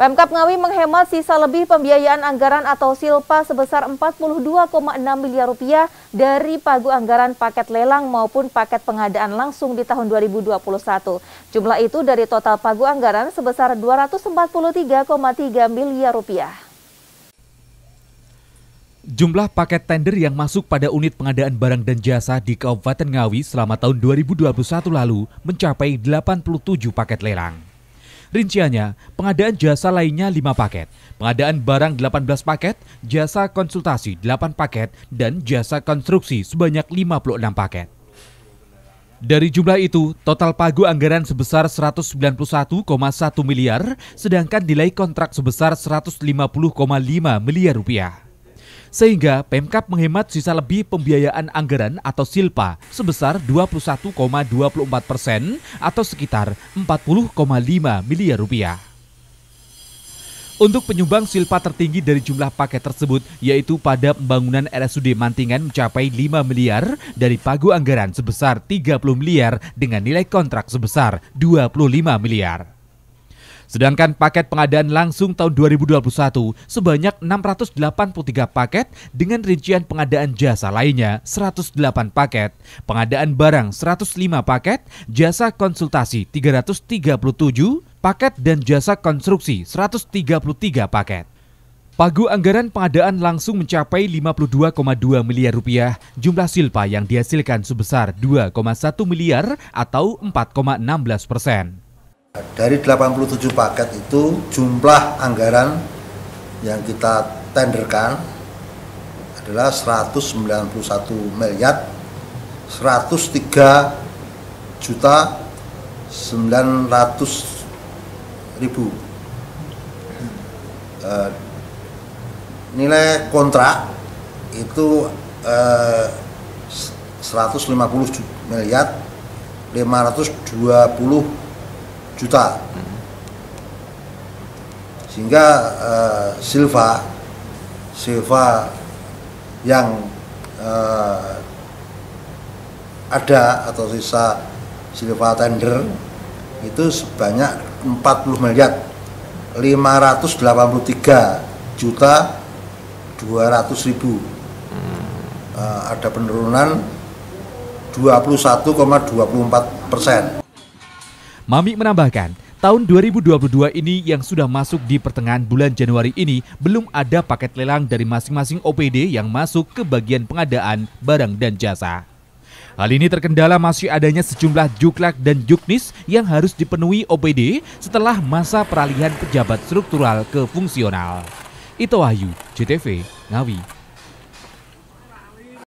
Pemkap Ngawi menghemat sisa lebih pembiayaan anggaran atau silpa sebesar 42,6 miliar rupiah dari pagu anggaran paket lelang maupun paket pengadaan langsung di tahun 2021. Jumlah itu dari total pagu anggaran sebesar 243,3 miliar rupiah. Jumlah paket tender yang masuk pada unit pengadaan barang dan jasa di Kabupaten Ngawi selama tahun 2021 lalu mencapai 87 paket lelang. Rinciannya, pengadaan jasa lainnya 5 paket, pengadaan barang 18 paket, jasa konsultasi 8 paket, dan jasa konstruksi sebanyak 56 paket. Dari jumlah itu, total pagu anggaran sebesar 191,1 miliar, sedangkan nilai kontrak sebesar 150,5 miliar rupiah sehingga Pemkap menghemat sisa lebih pembiayaan anggaran atau silpa sebesar 21,24 persen atau sekitar 40,5 miliar rupiah. Untuk penyumbang silpa tertinggi dari jumlah paket tersebut, yaitu pada pembangunan RSUD Mantingan mencapai 5 miliar dari pagu anggaran sebesar 30 miliar dengan nilai kontrak sebesar 25 miliar. Sedangkan paket pengadaan langsung tahun 2021 sebanyak 683 paket dengan rincian pengadaan jasa lainnya 108 paket, pengadaan barang 105 paket, jasa konsultasi 337 paket dan jasa konstruksi 133 paket. Pagu anggaran pengadaan langsung mencapai 52,2 miliar rupiah, jumlah silpa yang dihasilkan sebesar 2,1 miliar atau 4,16 persen. Dari 87 paket itu jumlah anggaran yang kita tenderkan adalah 191 miliar 103 juta 900 ribu eh, nilai kontrak itu 150 eh, miliar 520 juta sehingga uh, Silva Silva yang uh, ada atau sisa Silva tender itu sebanyak 40 miliar 583 juta 200 ribu uh, ada penurunan 21,24 persen Mami menambahkan, tahun 2022 ini yang sudah masuk di pertengahan bulan Januari ini belum ada paket lelang dari masing-masing OPD yang masuk ke bagian pengadaan barang dan jasa. Hal ini terkendala masih adanya sejumlah juklak dan juknis yang harus dipenuhi OPD setelah masa peralihan pejabat struktural ke fungsional. Ito Wahyu, JTV, Ngawi.